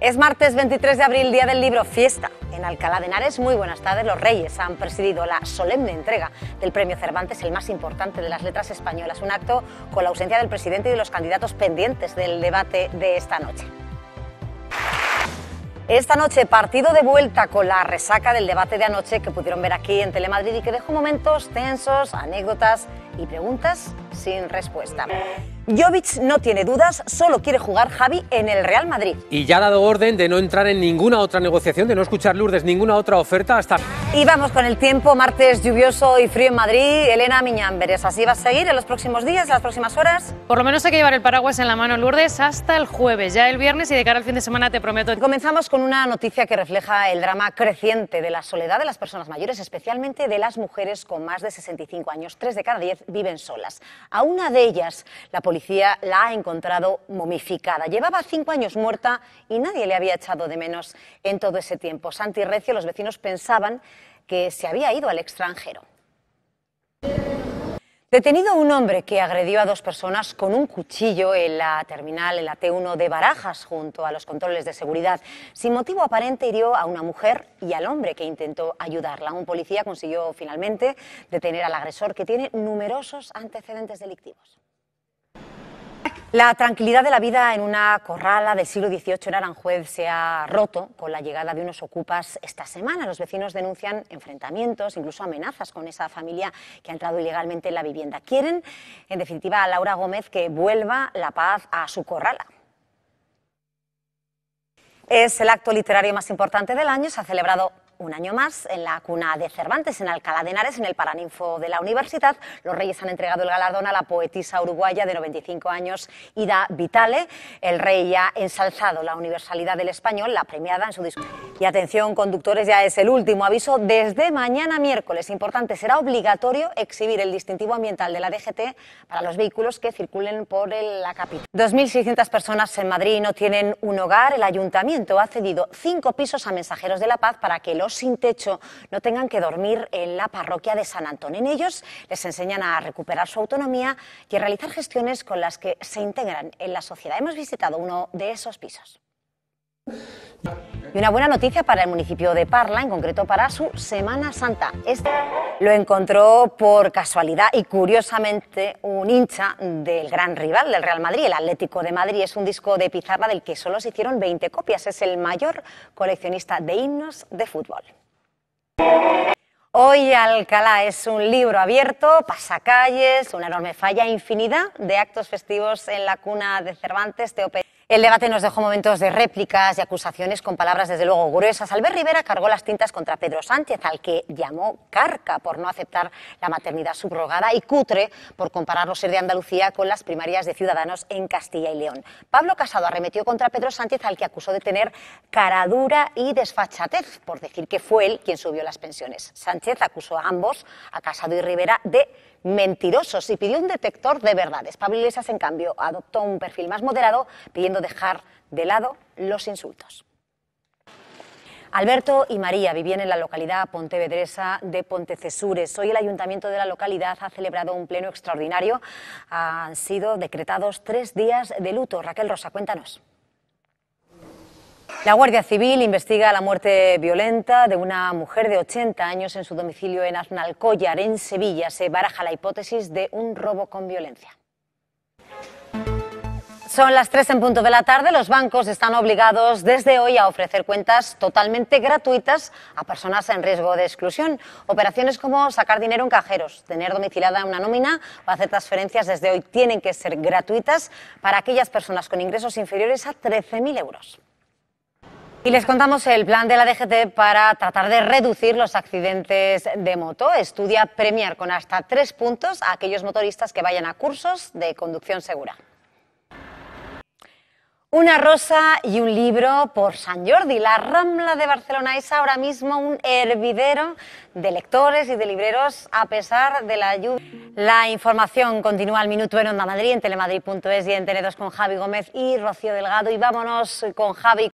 Es martes 23 de abril, día del libro Fiesta. En Alcalá de Henares, muy buenas tardes. Los Reyes han presidido la solemne entrega del Premio Cervantes, el más importante de las letras españolas. Un acto con la ausencia del presidente y de los candidatos pendientes del debate de esta noche. Esta noche, partido de vuelta con la resaca del debate de anoche que pudieron ver aquí en Telemadrid y que dejó momentos tensos, anécdotas y preguntas sin respuesta. Jovic no tiene dudas, solo quiere jugar Javi en el Real Madrid. Y ya ha dado orden de no entrar en ninguna otra negociación, de no escuchar Lourdes ninguna otra oferta hasta... Y vamos con el tiempo, martes lluvioso y frío en Madrid. Elena Miñamberes, ¿así va a seguir en los próximos días, en las próximas horas? Por lo menos hay que llevar el paraguas en la mano, Lourdes, hasta el jueves, ya el viernes y de cara al fin de semana te prometo. comenzamos con una noticia que refleja el drama creciente de la soledad de las personas mayores, especialmente de las mujeres con más de 65 años. Tres de cada diez viven solas. A una de ellas la policía la ha encontrado momificada. Llevaba cinco años muerta y nadie le había echado de menos en todo ese tiempo. Santi Recio, los vecinos pensaban que se había ido al extranjero. Detenido un hombre que agredió a dos personas con un cuchillo en la terminal, en la T1 de Barajas, junto a los controles de seguridad. Sin motivo aparente hirió a una mujer y al hombre que intentó ayudarla. Un policía consiguió finalmente detener al agresor, que tiene numerosos antecedentes delictivos. La tranquilidad de la vida en una corrala del siglo XVIII en Aranjuez se ha roto con la llegada de unos ocupas esta semana. Los vecinos denuncian enfrentamientos, incluso amenazas con esa familia que ha entrado ilegalmente en la vivienda. Quieren, en definitiva, a Laura Gómez que vuelva la paz a su corrala. Es el acto literario más importante del año. Se ha celebrado un año más en la cuna de Cervantes, en Alcalá de Henares, en el Paraninfo de la Universidad. Los Reyes han entregado el galardón a la poetisa uruguaya de 95 años, Ida Vitale. El rey ha ensalzado la universalidad del español, la premiada en su discurso. Y atención, conductores, ya es el último aviso. Desde mañana miércoles, importante, será obligatorio exhibir el distintivo ambiental de la DGT para los vehículos que circulen por la capital. 2.600 personas en Madrid no tienen un hogar. El ayuntamiento ha cedido cinco pisos a mensajeros de la paz para que los sin techo no tengan que dormir en la parroquia de San Antón. En ellos les enseñan a recuperar su autonomía y a realizar gestiones con las que se integran en la sociedad. Hemos visitado uno de esos pisos. Y una buena noticia para el municipio de Parla, en concreto para su Semana Santa. Este lo encontró por casualidad y curiosamente un hincha del gran rival del Real Madrid, el Atlético de Madrid. Es un disco de pizarra del que solo se hicieron 20 copias. Es el mayor coleccionista de himnos de fútbol. Hoy Alcalá es un libro abierto, pasacalles, una enorme falla, infinidad de actos festivos en la cuna de Cervantes, Teope. El debate nos dejó momentos de réplicas y acusaciones con palabras desde luego gruesas. Albert Rivera cargó las tintas contra Pedro Sánchez, al que llamó carca por no aceptar la maternidad subrogada y cutre por comparar los ser de Andalucía con las primarias de Ciudadanos en Castilla y León. Pablo Casado arremetió contra Pedro Sánchez, al que acusó de tener caradura y desfachatez, por decir que fue él quien subió las pensiones. Sánchez acusó a ambos, a Casado y Rivera, de mentirosos y pidió un detector de verdades. Pablo en cambio, adoptó un perfil más moderado, pidiendo dejar de lado los insultos. Alberto y María vivían en la localidad pontevedresa de Pontecesures. Hoy el ayuntamiento de la localidad ha celebrado un pleno extraordinario. Han sido decretados tres días de luto. Raquel Rosa, cuéntanos. La Guardia Civil investiga la muerte violenta de una mujer de 80 años en su domicilio en Aznalcóllar, en Sevilla. Se baraja la hipótesis de un robo con violencia. Son las 3 en punto de la tarde. Los bancos están obligados desde hoy a ofrecer cuentas totalmente gratuitas a personas en riesgo de exclusión. Operaciones como sacar dinero en cajeros, tener domiciliada una nómina o hacer transferencias desde hoy tienen que ser gratuitas para aquellas personas con ingresos inferiores a 13.000 euros. Y les contamos el plan de la DGT para tratar de reducir los accidentes de moto. Estudia premiar con hasta tres puntos a aquellos motoristas que vayan a cursos de conducción segura. Una rosa y un libro por San Jordi. La Rambla de Barcelona es ahora mismo un hervidero de lectores y de libreros a pesar de la lluvia. La información continúa al minuto en Onda Madrid, en telemadrid.es y en Tenedos con Javi Gómez y Rocío Delgado. Y vámonos con Javi.